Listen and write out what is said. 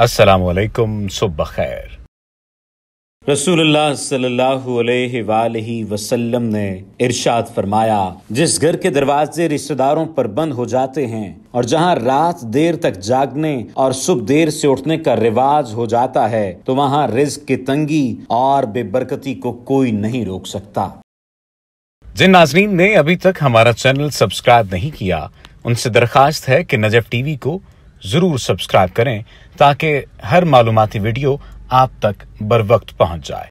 असलकुम सुबह खैर रसूलुल्लाह वसल्लम ने इरशाद फरमाया जिस घर के दरवाजे रिश्तेदारों पर बंद हो जाते हैं और जहां रात देर तक जागने और सुबह देर से उठने का रिवाज हो जाता है तो वहां रिज की तंगी और बेबरकती को कोई नहीं रोक सकता जिन नाजरीन ने अभी तक हमारा चैनल सब्सक्राइब नहीं किया उनसे दरखास्त है कि नजफ टीवी को ज़रूर सब्सक्राइब करें ताकि हर मालूमती वीडियो आप तक बर वक्त पहुँच जाए